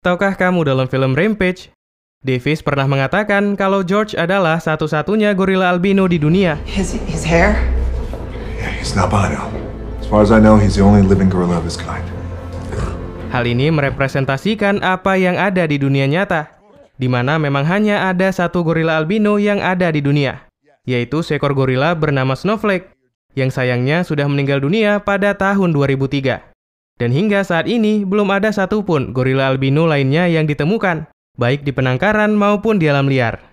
Tahukah kamu dalam film Rampage? Davis pernah mengatakan kalau George adalah satu-satunya gorila albino di dunia. His, hair? Yeah, he's albino. As far as I know, he's the only living gorilla of his kind. Hal ini merepresentasikan apa yang ada di dunia nyata, di mana memang hanya ada satu gorila albino yang ada di dunia, yaitu seekor gorila bernama Snowflake, yang sayangnya sudah meninggal dunia pada tahun 2003. Dan hingga saat ini belum ada satupun gorila albino lainnya yang ditemukan, baik di penangkaran maupun di alam liar.